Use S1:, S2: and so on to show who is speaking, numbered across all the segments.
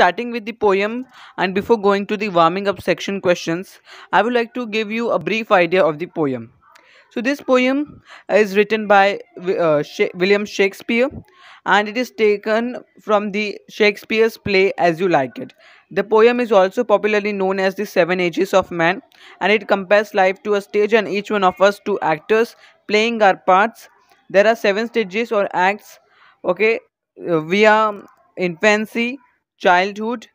S1: starting with the poem and before going to the warming up section questions, I would like to give you a brief idea of the poem. So this poem is written by uh, William Shakespeare and it is taken from the Shakespeare's play As You Like It. The poem is also popularly known as the Seven Ages of Man and it compares life to a stage and each one of us to actors playing our parts. There are seven stages or acts okay uh, we are infancy childhood,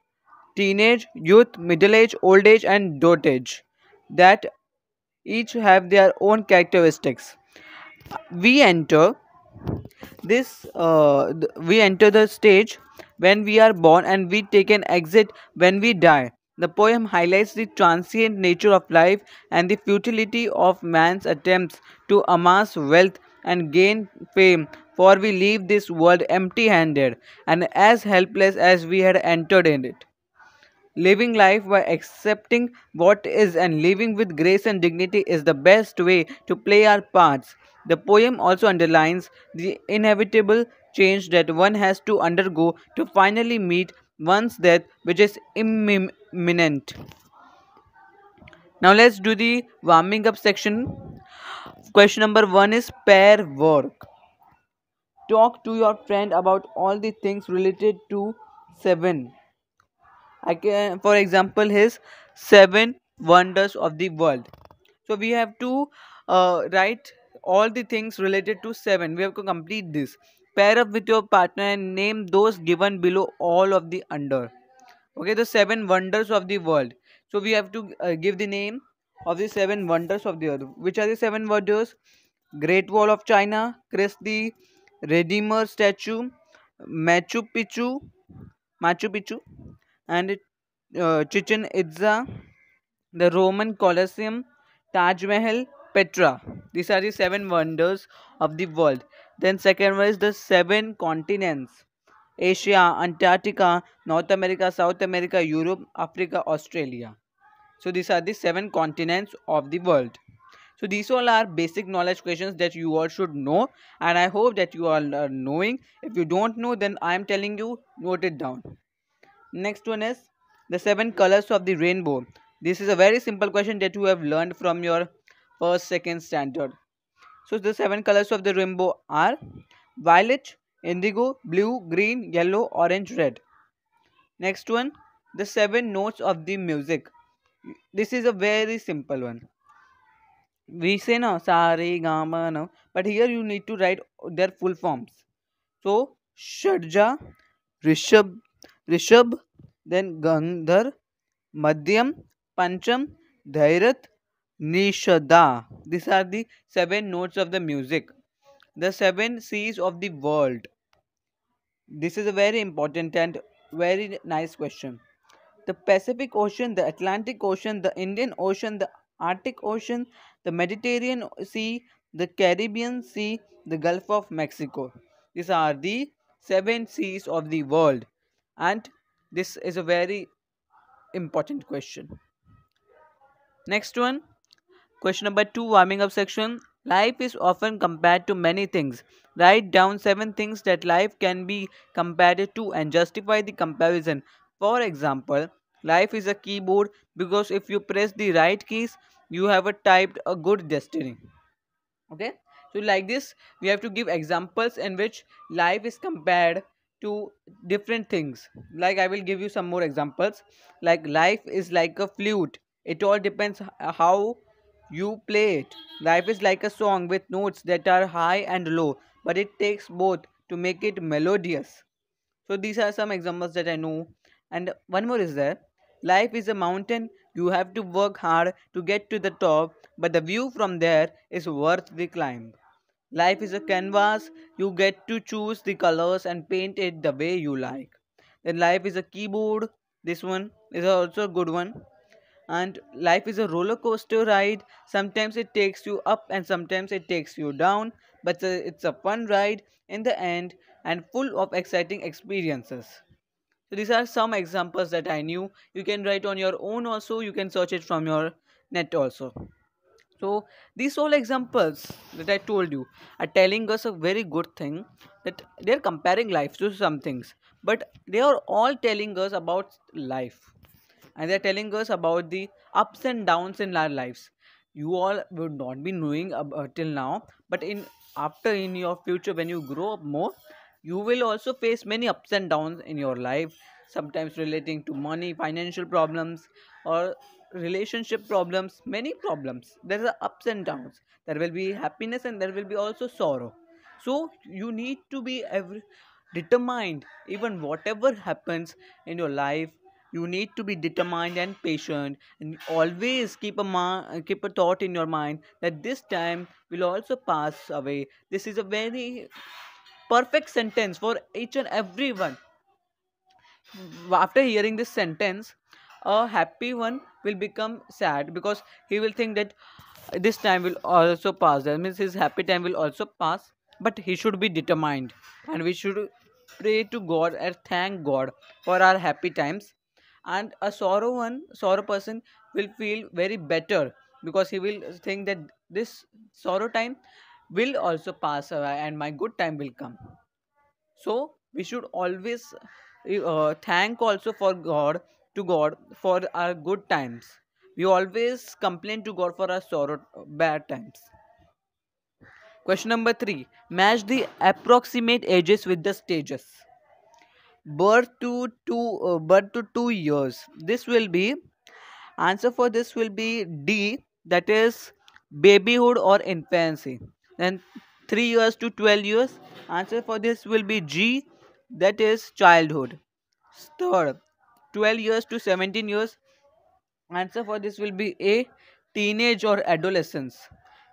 S1: teenage, youth, middle age, old age, and dotage that each have their own characteristics. We enter this uh, we enter the stage when we are born and we take an exit when we die. The poem highlights the transient nature of life and the futility of man's attempts to amass wealth and gain fame for we leave this world empty handed and as helpless as we had entered in it. Living life by accepting what is and living with grace and dignity is the best way to play our parts. The poem also underlines the inevitable change that one has to undergo to finally meet one's death, which is imminent. Now let's do the warming up section. Question number one is pair work. Talk to your friend about all the things related to 7. I can, for example, his 7 wonders of the world. So we have to uh, write all the things related to 7. We have to complete this. Pair up with your partner and name those given below all of the under. Okay, the 7 wonders of the world. So we have to uh, give the name of the 7 wonders of the earth. Which are the 7 wonders? Great Wall of China, Christie, Redeemer statue, Machu Picchu, Machu Picchu, and uh, Chichen Itza, the Roman Colosseum, Taj Mahal, Petra. These are the seven wonders of the world. Then second one is the seven continents. Asia, Antarctica, North America, South America, Europe, Africa, Australia. So these are the seven continents of the world so these all are basic knowledge questions that you all should know and i hope that you all are knowing if you don't know then i am telling you note it down next one is the seven colors of the rainbow this is a very simple question that you have learned from your first second standard so the seven colors of the rainbow are violet indigo blue green yellow orange red next one the seven notes of the music this is a very simple one we say no sare gama no but here you need to write their full forms so shadja rishab rishab then gandhar madhyam pancham dhairat nishada these are the seven notes of the music the seven seas of the world this is a very important and very nice question the pacific ocean the atlantic ocean the indian ocean the arctic ocean the Mediterranean Sea, the Caribbean Sea, the Gulf of Mexico. These are the seven seas of the world. And this is a very important question. Next one. Question number two, warming up section. Life is often compared to many things. Write down seven things that life can be compared to and justify the comparison. For example, life is a keyboard because if you press the right keys, you have a typed a good destiny okay so like this we have to give examples in which life is compared to different things like i will give you some more examples like life is like a flute it all depends how you play it life is like a song with notes that are high and low but it takes both to make it melodious so these are some examples that i know and one more is there life is a mountain you have to work hard to get to the top, but the view from there is worth the climb. Life is a canvas, you get to choose the colors and paint it the way you like. Then life is a keyboard, this one is also a good one. And life is a roller coaster ride, sometimes it takes you up and sometimes it takes you down, but it's a fun ride in the end and full of exciting experiences these are some examples that i knew you can write on your own also you can search it from your net also so these all examples that i told you are telling us a very good thing that they're comparing life to some things but they are all telling us about life and they're telling us about the ups and downs in our lives you all would not be knowing uh, till now but in after in your future when you grow up more you will also face many ups and downs in your life, sometimes relating to money, financial problems, or relationship problems, many problems. There are ups and downs. There will be happiness and there will be also sorrow. So you need to be every, determined. Even whatever happens in your life, you need to be determined and patient, and always keep a ma- keep a thought in your mind that this time will also pass away. This is a very perfect sentence for each and everyone after hearing this sentence a happy one will become sad because he will think that this time will also pass that means his happy time will also pass but he should be determined and we should pray to god and thank god for our happy times and a sorrow one sorrow person will feel very better because he will think that this sorrow time will also pass away and my good time will come so we should always uh, thank also for god to god for our good times we always complain to god for our sorrow bad times question number 3 match the approximate ages with the stages birth to two uh, birth to 2 years this will be answer for this will be d that is babyhood or infancy then 3 years to 12 years answer for this will be g that is childhood third 12 years to 17 years answer for this will be a teenage or adolescence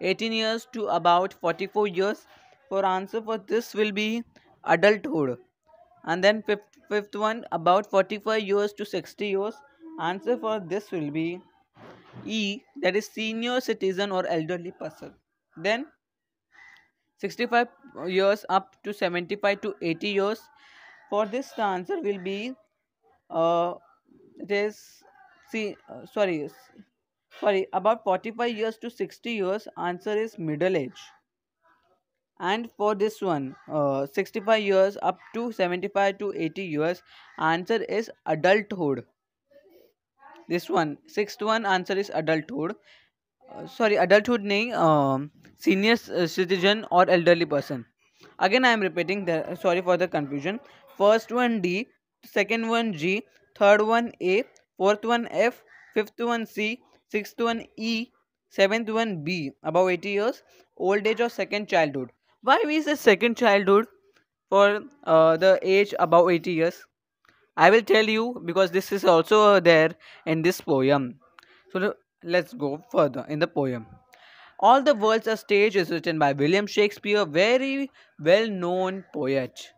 S1: 18 years to about 44 years for answer for this will be adulthood and then fifth, fifth one about 45 years to 60 years answer for this will be e that is senior citizen or elderly person then 65 years up to 75 to 80 years for this the answer will be uh, this see uh, sorry sorry about 45 years to 60 years answer is middle age and for this one uh, 65 years up to 75 to 80 years answer is adulthood this one sixth one answer is adulthood uh, sorry adulthood nahi um, senior uh, citizen or elderly person again i am repeating the uh, sorry for the confusion first one d second one g third one a fourth one f fifth one c sixth one e seventh one b above 80 years old age or second childhood why we say second childhood for uh, the age above 80 years i will tell you because this is also there in this poem so the Let's go further in the poem. All the World's a Stage is written by William Shakespeare, very well known poet.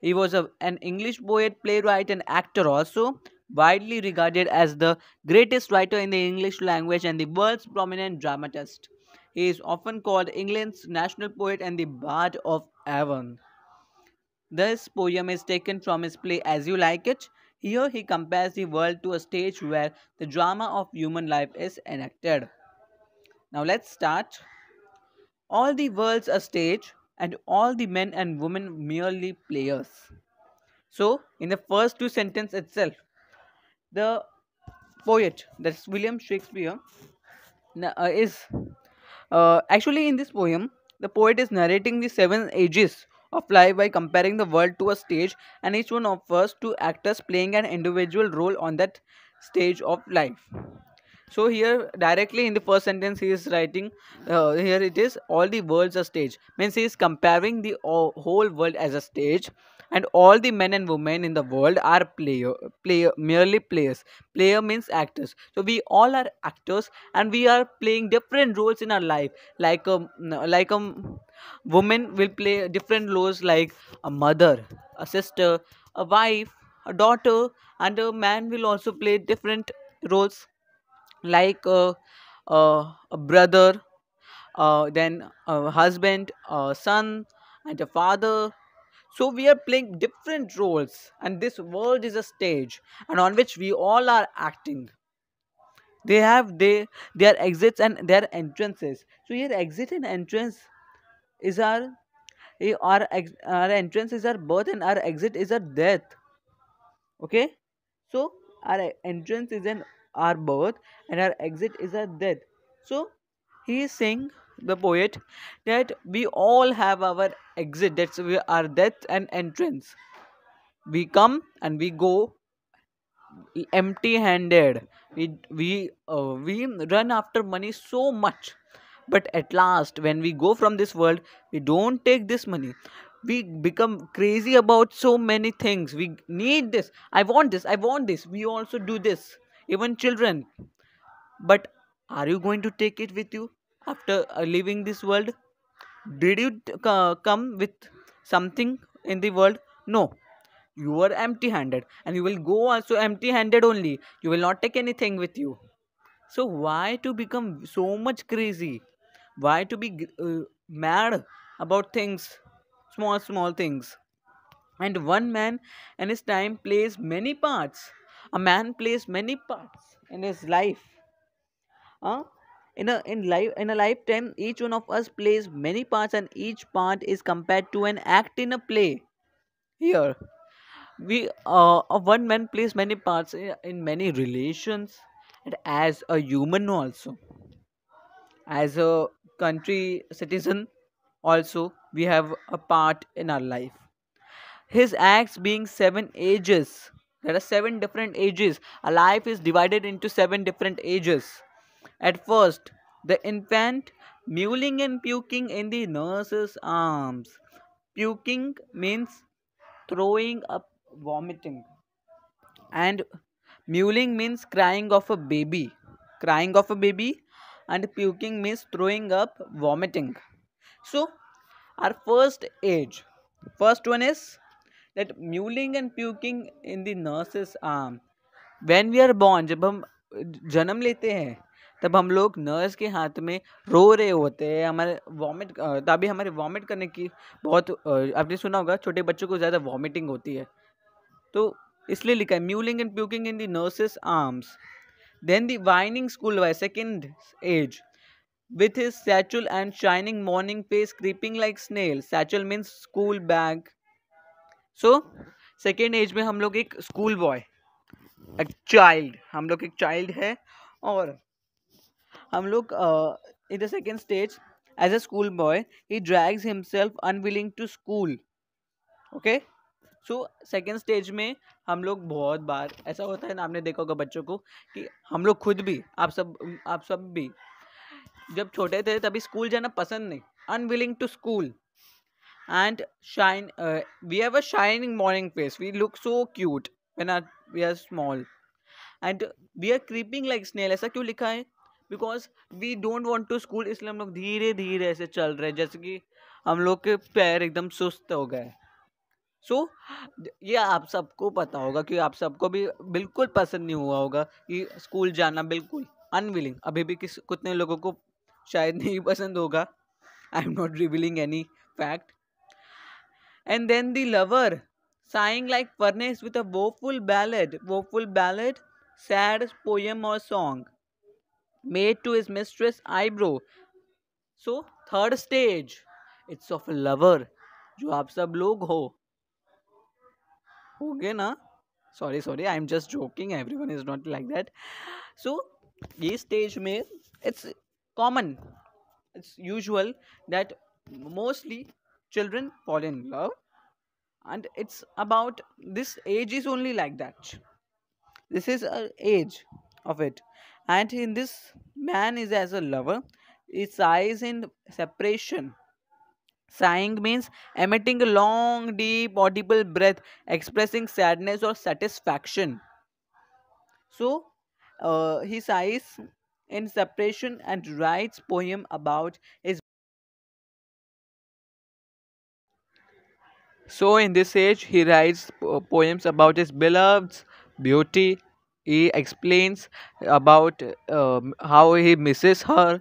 S1: He was a, an English poet, playwright, and actor also, widely regarded as the greatest writer in the English language and the world's prominent dramatist. He is often called England's national poet and the Bard of Avon. This poem is taken from his play As You Like It, here he compares the world to a stage where the drama of human life is enacted. Now let's start. All the world's a stage and all the men and women merely players. So in the first two sentences itself, the poet, that's William Shakespeare, uh, is uh, actually in this poem, the poet is narrating the seven ages of life by comparing the world to a stage and each one of us to actors playing an individual role on that stage of life so here directly in the first sentence he is writing uh, here it is all the world's a stage means he is comparing the uh, whole world as a stage and all the men and women in the world are player player merely players player means actors so we all are actors and we are playing different roles in our life like a um, like a um, woman will play different roles like a mother a sister a wife a daughter and a man will also play different roles like a uh, uh, a brother uh, then a husband a son and a father so we are playing different roles, and this world is a stage, and on which we all are acting. They have they their exits and their entrances. So here, exit and entrance is our eh, our our entrance is our birth, and our exit is our death. Okay, so our entrance is an our birth, and our exit is our death. So he is saying the poet that we all have our exit that's our death and entrance we come and we go empty handed we we uh, we run after money so much but at last when we go from this world we don't take this money we become crazy about so many things we need this i want this i want this we also do this even children but are you going to take it with you after uh, leaving this world? Did you uh, come with something in the world? No. You are empty handed and you will go also empty handed only. You will not take anything with you. So, why to become so much crazy? Why to be uh, mad about things, small, small things? And one man in his time plays many parts. A man plays many parts in his life. Huh? in a in life in a lifetime each one of us plays many parts and each part is compared to an act in a play here we uh, a one man plays many parts eh, in many relations and as a human also as a country citizen also we have a part in our life his acts being seven ages there are seven different ages a life is divided into seven different ages at first, the infant mewling and puking in the nurse's arms. Puking means throwing up, vomiting. And mewling means crying of a baby. Crying of a baby and puking means throwing up, vomiting. So, our first age. First one is that mewling and puking in the nurse's arm. When we are born, जब हम जन्म लेते हैं तब हम लोग nurse के हाथ में रो रहे होते हैं हमारे वॉमिट तभी हमारे वॉमिट करने की बहुत आपने सुना होगा छोटे बच्चों को ज़्यादा वॉमिटिंग होती है तो इसलिए लिखा है mewling and puking in the nurse's arms then the whining school why second age with his satchel and shining morning face creeping like snail satchel means school bag so second age में हम लोग एक school boy child हम लोग एक child है और हम लोग in the second stage age a school boy he drags himself unwilling to school okay so second stage में हम लोग बहुत बार ऐसा होता है ना आपने देखा होगा बच्चों को कि हम लोग खुद भी आप सब आप सब भी जब छोटे थे तभी स्कूल जाना पसंद नहीं unwilling to school and shine we have a shining morning face we look so cute when are we are small and we are creeping like snail ऐसा क्यों लिखा है because we don't want to school इसलिए हम लोग धीरे धीरे ऐसे चल रहे हैं जैसे कि हम लोग के पैर एकदम सुस्त हो गए सो so, ये आप सबको पता होगा कि आप सबको भी बिल्कुल पसंद नहीं हुआ होगा कि स्कूल जाना बिल्कुल अनविलिंग अभी भी किस कितने लोगों को शायद नहीं पसंद होगा I am not revealing any fact and then the lover sighing like furnace with a woeful ballad woeful ballad sad poem और song made to his mistress eyebrow so third stage it's of a lover jo aap sab log ho okay na sorry sorry i'm just joking everyone is not like that so this stage mein it's common it's usual that mostly children fall in love and it's about this age is only like that this is a age of it and in this man is as a lover it sighs in separation sighing means emitting a long deep audible breath expressing sadness or satisfaction so uh, he sighs in separation and writes poem about his so in this age he writes uh, poems about his beloveds beauty he explains about um, how he misses her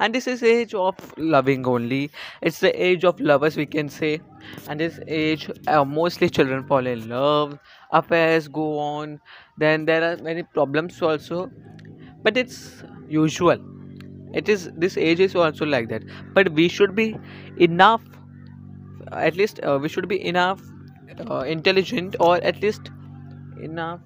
S1: and this is age of loving only it's the age of lovers we can say and this age uh, mostly children fall in love affairs go on then there are many problems also but it's usual it is this age is also like that but we should be enough at least uh, we should be enough uh, intelligent or at least enough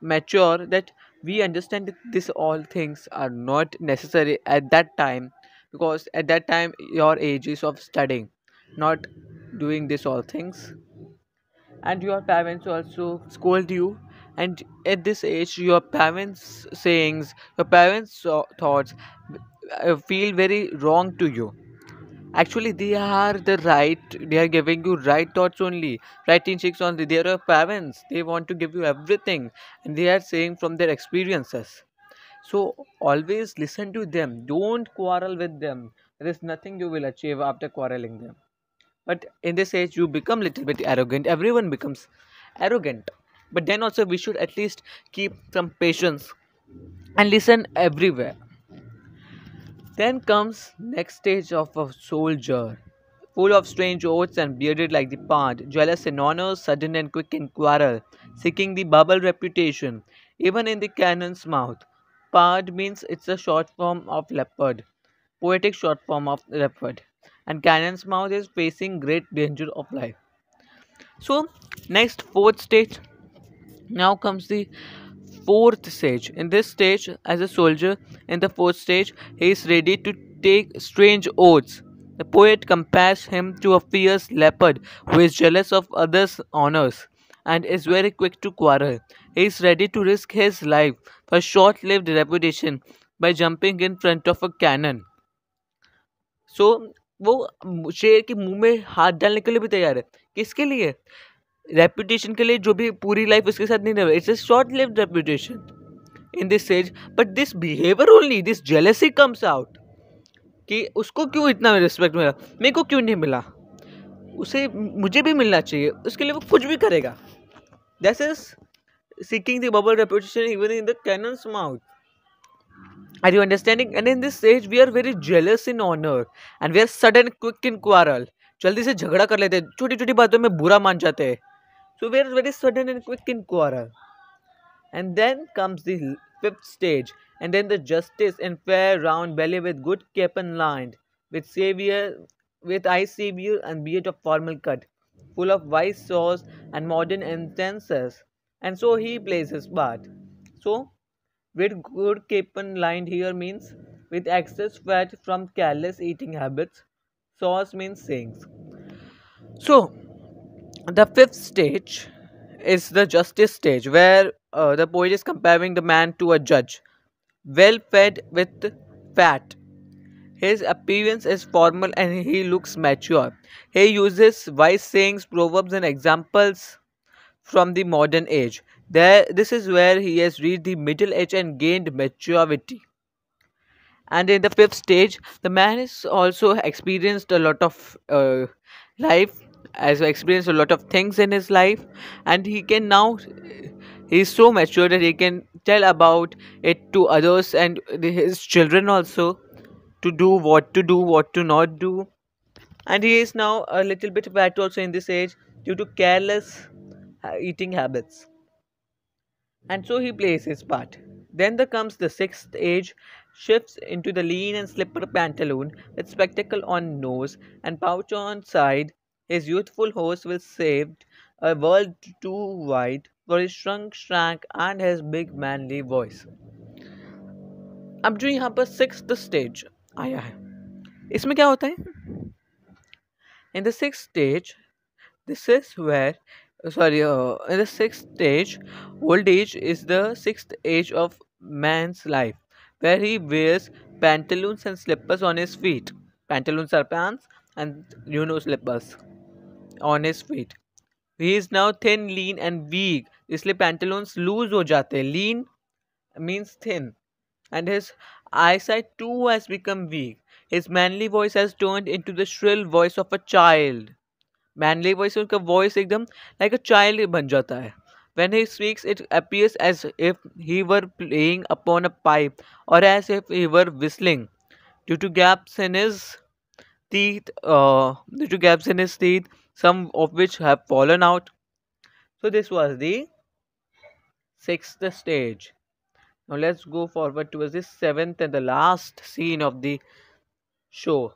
S1: mature that we understand that this all things are not necessary at that time because at that time your age is of studying not doing this all things and your parents also scold you and at this age your parents sayings your parents thoughts uh, feel very wrong to you actually they are the right they are giving you right thoughts only right instincts only they are your parents they want to give you everything and they are saying from their experiences so always listen to them don't quarrel with them there is nothing you will achieve after quarreling them but in this age you become little bit arrogant everyone becomes arrogant but then also we should at least keep some patience and listen everywhere then comes next stage of a soldier, full of strange oaths and bearded like the pond, jealous in honour, sudden and quick in quarrel, seeking the bubble reputation, even in the cannon's mouth. Pard means it's a short form of leopard, poetic short form of leopard, and cannon's mouth is facing great danger of life. So, next fourth stage. Now comes the fourth stage. In this stage, as a soldier, in the fourth stage, he is ready to take strange oaths. The poet compares him to a fierce leopard who is jealous of others' honors and is very quick to quarrel. He is ready to risk his life for short lived reputation by jumping in front of a cannon. So, वो शेर के मुंह में हाथ डालने के लिए भी तैयार है किसके लिए रेपुटेशन के लिए जो भी पूरी लाइफ उसके साथ नहीं रह it's a short live reputation in this age but this behaviour only this jealousy comes out कि उसको क्यों इतना रिस्पेक्ट मिला मेरे को क्यों नहीं मिला उसे मुझे भी मिलना चाहिए उसके लिए वो कुछ भी करेगा this is seeking the bubble reputation even in the cannon's mouth. Are you understanding? And in this age, we are very jealous in honor and we are sudden quick in जल्दी से झगड़ा कर लेते हैं छोटी छोटी बातों में बुरा मान जाते हैं So we are very sudden and quick in quarrel. And then comes the fifth stage, and then the justice and fair round belly with good cap and lined, with savior, with eye savior and beard of formal cut, full of wise sauce and modern incenses. And so he plays his part. So, with good cap and lined here means with excess fat from careless eating habits. Sauce means things. So, the fifth stage is the justice stage where uh, the poet is comparing the man to a judge well fed with fat his appearance is formal and he looks mature he uses wise sayings proverbs and examples from the modern age there this is where he has reached the middle age and gained maturity and in the fifth stage the man has also experienced a lot of uh, life has experienced a lot of things in his life and he can now he's so mature that he can tell about it to others and his children also to do what to do what to not do and he is now a little bit fat also in this age due to careless uh, eating habits and so he plays his part then there comes the sixth age shifts into the lean and slipper pantaloon with spectacle on nose and pouch on side his youthful horse will saved a world too wide for his shrunk shack and his big manly voice. अब जो यहाँ पर six stage आया है इसमें क्या होता है in the six stage this is where sorry in the six stage old age is the six age of man's life, where he wears pantaloons and slippers on his feet. Pantaloons are pants, and you know slippers on his feet. He is now thin, lean and weak. इसलिए Pantaloons loose हो जाते हैं Lean means thin, and his eyesight too has become weak. His manly voice has turned into the shrill voice of a child. Manly voice उनका voice एकदम like a child बन जाता है When he speaks, it appears as if he were playing upon a pipe or as if he were whistling. Due to gaps in his teeth, uh, due to gaps in his teeth, some of which have fallen out. So this was the sixth stage. Now let's go forward towards the seventh and the last scene of the show.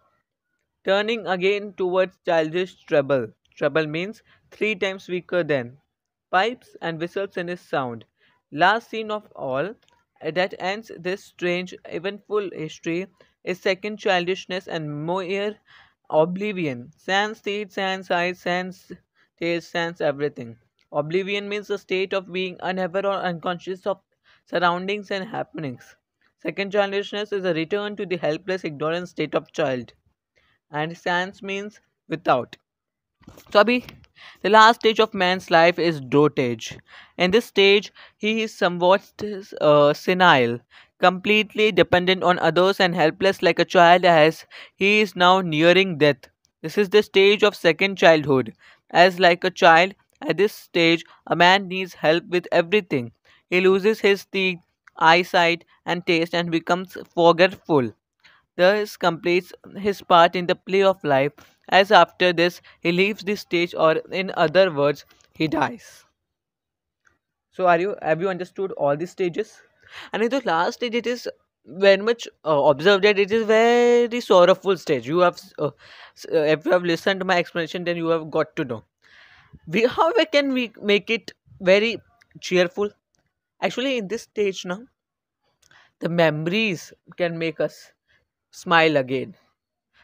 S1: Turning again towards childish treble. Treble means three times weaker than. Pipes and whistles in his sound. Last scene of all that ends this strange, eventful history is second childishness and mere Oblivion. Sense, state, sense, eyes, sense, taste, sense, everything. Oblivion means a state of being unaware or unconscious of surroundings and happenings. Second childishness is a return to the helpless, ignorant state of child. And sense means without. So, Abhi, the last stage of man's life is dotage. In this stage, he is somewhat uh, senile completely dependent on others and helpless like a child as he is now nearing death. This is the stage of second childhood. As like a child, at this stage, a man needs help with everything. He loses his teeth, eyesight, and taste and becomes forgetful. Thus completes his part in the play of life, as after this he leaves this stage, or in other words, he dies. So, are you have you understood all these stages? And in the last stage, it is very much uh, observed that it is very sorrowful stage. You have, uh, uh, if you have listened to my explanation, then you have got to know. We, how we can we make it very cheerful? Actually, in this stage now, the memories can make us smile again.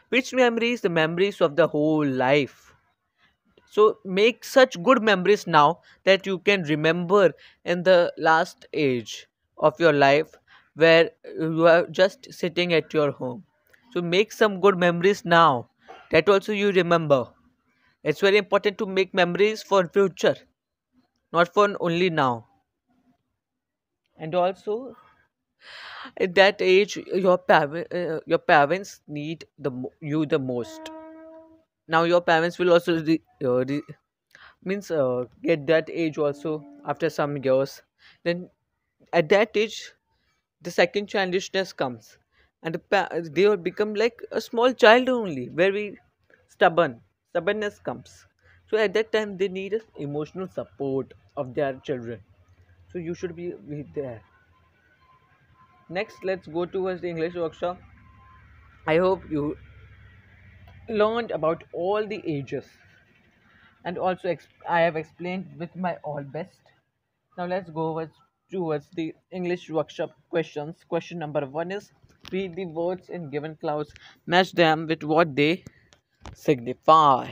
S1: Which memories? The memories of the whole life. So make such good memories now that you can remember in the last age of your life where you are just sitting at your home so make some good memories now that also you remember it's very important to make memories for future not for only now and also at that age your parents uh, your parents need the you the most now your parents will also re, uh, re means uh, get that age also after some years then at that age the second childishness comes and the they will become like a small child only very stubborn stubbornness comes so at that time they need emotional support of their children so you should be there next let's go towards the english workshop i hope you learned about all the ages and also i have explained with my all best now let's go over towards the English workshop questions. Question number one is read the words in given clouds, match them with what they signify.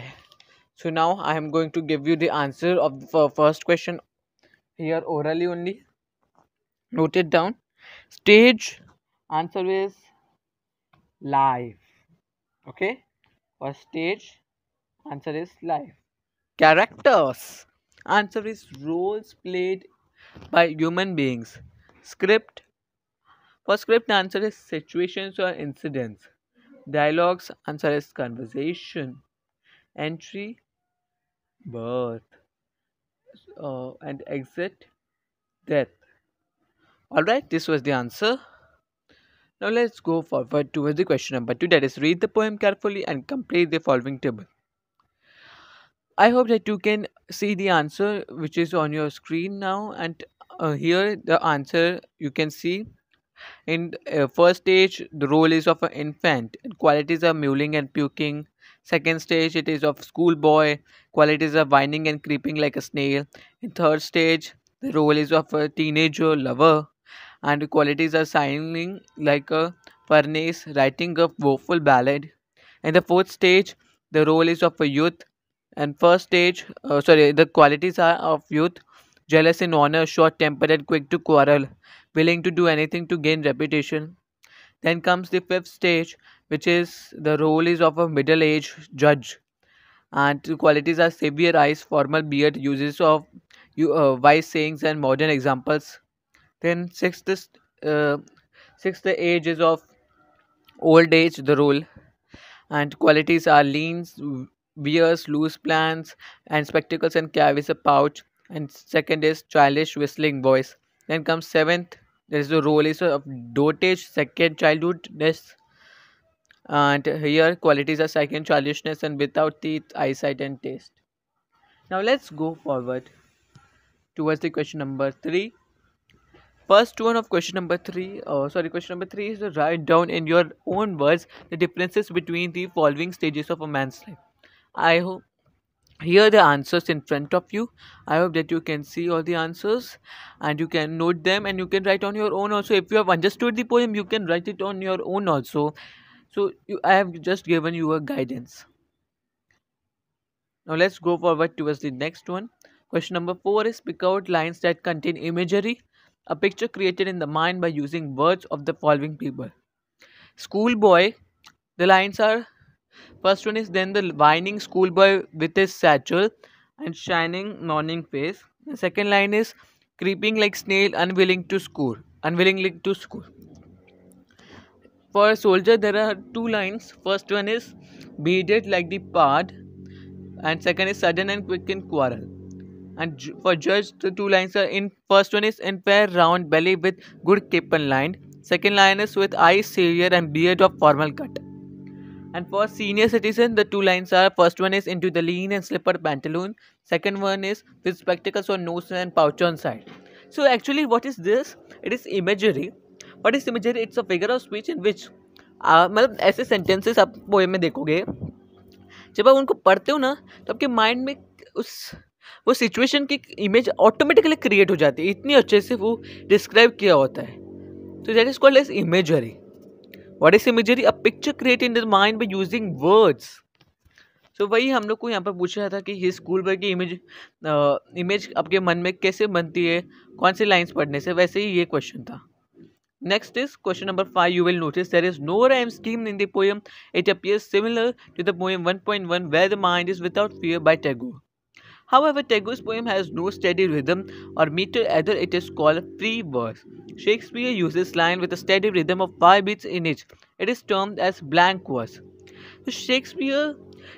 S1: So now I am going to give you the answer of the first question here orally only. Note it down. Stage answer is life. Okay, First stage answer is life. Characters answer is roles played by human beings. Script For script, the answer is situations or incidents. Dialogues, answer is conversation. Entry, birth. Uh, and exit, death. Alright, this was the answer. Now let's go forward towards the question number 2 that is read the poem carefully and complete the following table. I hope that you can see the answer which is on your screen now and uh, here the answer you can see in uh, first stage the role is of an infant qualities are mewling and puking second stage it is of schoolboy qualities are whining and creeping like a snail in third stage the role is of a teenager lover and qualities are signing like a furnace writing a woeful ballad in the fourth stage the role is of a youth and first stage uh, sorry the qualities are of youth jealous in honor short tempered quick to quarrel willing to do anything to gain reputation then comes the fifth stage which is the role is of a middle aged judge and qualities are severe eyes formal beard uses of uh, wise sayings and modern examples then sixth uh, sixth age is of old age the role and qualities are lean wears loose plans, and spectacles and carries a pouch. And second is childish whistling voice. Then comes seventh, there is the role is of dotage, second childhoodness. And here qualities are second childishness and without teeth, eyesight and taste. Now let's go forward towards the question number three. First one of question number three, oh, sorry, question number three is to write down in your own words the differences between the following stages of a man's life. I hope here the answers in front of you i hope that you can see all the answers and you can note them and you can write on your own also if you have understood the poem you can write it on your own also so you, i have just given you a guidance now let's go forward towards the next one question number 4 is pick out lines that contain imagery a picture created in the mind by using words of the following people schoolboy the lines are First one is then the whining schoolboy with his satchel and shining morning face. The second line is creeping like snail unwilling to school, unwillingly to school. For a soldier, there are two lines. First one is beaded like the pad, and second is sudden and quick in quarrel. And for judge, the two lines are in first one is in fair round belly with good cape and lined. Second line is with eyes severe and beard of formal cut. And for senior citizen, the two lines are first one is into the lean and slipper pantaloon, second one is with spectacles on nose and pouch on side. So actually, what is this? It is imagery. What is imagery? It's a figure of speech in which uh, मतलब ऐसे sentences आप poem में देखोगे जब आप उनको पढ़ते हो ना तो आपके माइंड में उस वो सिचुएशन की इमेज ऑटोमेटिकली क्रिएट हो जाती है इतनी अच्छे से वो डिस्क्राइब किया होता है तो that is called age imagery What is imagery? A picture created in the mind by using words. So so, वही हम लोग को यहाँ पर पूछ रहा था कि ये स्कूल पर की इमेज आ, इमेज आपके मन में कैसे बनती है कौन सी लाइंस पढ़ने से वैसे ही ये क्वेश्चन था Next is question number 5. You will notice there is no rhyme scheme in the poem. It appears similar to the poem 1.1 where the mind is without fear by Tagore. However, Tagore's poem has no steady rhythm or meter, either it is called free verse. Shakespeare uses line with a steady rhythm of five beats in it. It is termed as blank verse. So Shakespeare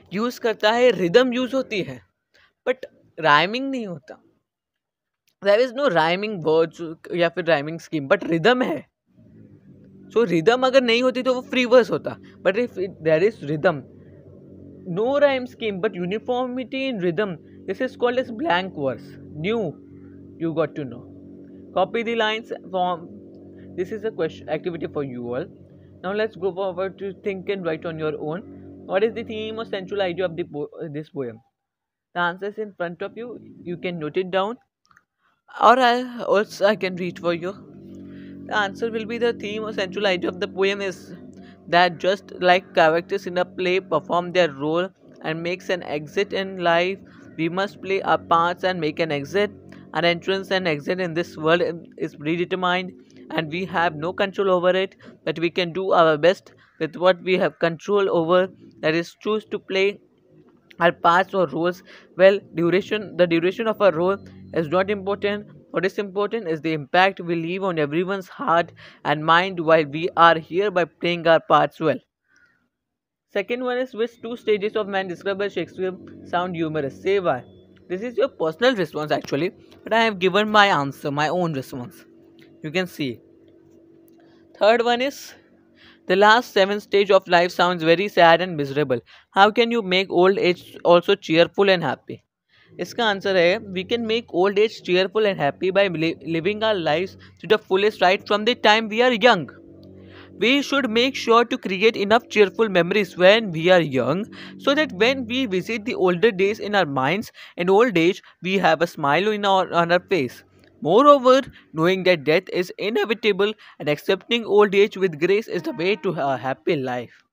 S1: use करता है rhythm use होती है but rhyming नहीं होता There is no rhyming words या फिर rhyming scheme, but rhythm है so, rhythm अगर नहीं होती तो वो free verse होता But if it, there is rhythm, no rhyme scheme, but uniformity in rhythm. This is called as blank verse. New, you got to know. Copy the lines from. This is a question activity for you all. Now let's go forward to think and write on your own. What is the theme or central idea of the po- this poem? The answer is in front of you. You can note it down, or I also I can read for you. The answer will be the theme or central idea of the poem is that just like characters in a play perform their role and makes an exit in life we must play our parts and make an exit. Our entrance and exit in this world is predetermined and we have no control over it, but we can do our best with what we have control over. That is, choose to play our parts or roles. Well, duration the duration of our role is not important. What is important is the impact we leave on everyone's heart and mind while we are here by playing our parts well. Second one is which two stages of man described by Shakespeare sound humorous? Say why. This is your personal response actually, but I have given my answer, my own response. You can see. Third one is the last seven stage of life sounds very sad and miserable. How can you make old age also cheerful and happy? इसका answer है we can make old age cheerful and happy by living our life to the fullest right from the time we are young we should make sure to create enough cheerful memories when we are young so that when we visit the older days in our minds and old age, we have a smile in our, on our face. Moreover, knowing that death is inevitable and accepting old age with grace is the way to a happy life.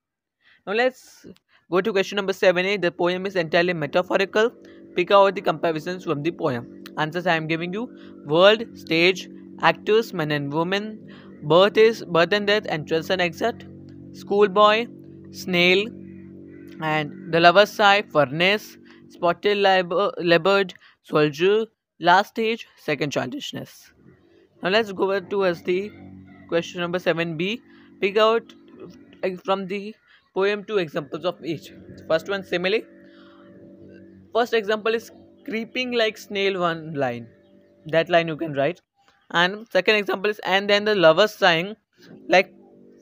S1: Now let's go to question number 7a. The poem is entirely metaphorical. Pick out the comparisons from the poem. Answers I am giving you world, stage, actors, men and women, birth is birth and death, entrance and exit, schoolboy, snail, and the lover's sigh, furnace, spotted leopard, soldier, last stage, second childishness. Now let's go over to as the question number 7b. Pick out uh, from the poem two examples of each. First one simile. First example is creeping like snail one line. That line you can write and second example is and then the lovers sang like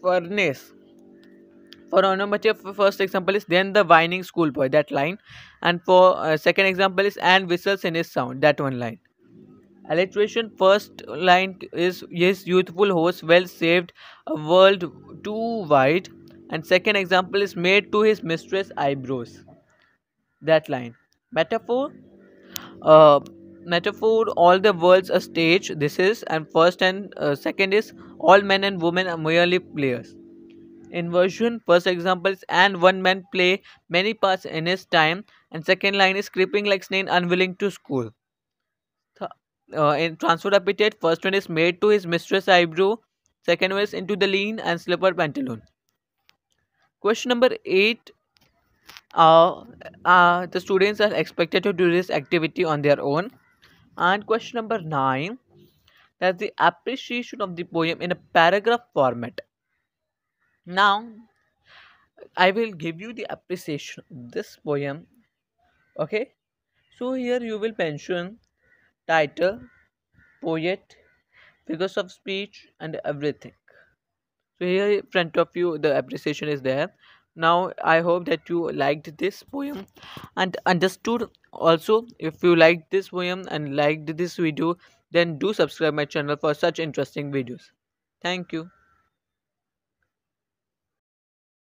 S1: furnace for onomatopoeia first example is then the whining schoolboy that line and for uh, second example is and whistles in his sound that one line alliteration first line is his youthful horse well saved a world too wide and second example is made to his mistress eyebrows that line metaphor uh, metaphor all the world's a stage this is and first and uh, second is all men and women are merely players inversion first example is and one man play many parts in his time and second line is creeping like snake unwilling to school Th uh, in transfer epithet first one is made to his mistress eyebrow second one is into the lean and slipper pantaloon question number 8 uh, uh, the students are expected to do this activity on their own and question number nine that's the appreciation of the poem in a paragraph format. Now, I will give you the appreciation of this poem. Okay, so here you will mention title, poet, figures of speech, and everything. So here in front of you the appreciation is there. Now I hope that you liked this poem and understood also if you liked this poem and liked this video then do subscribe my channel for such interesting videos thank you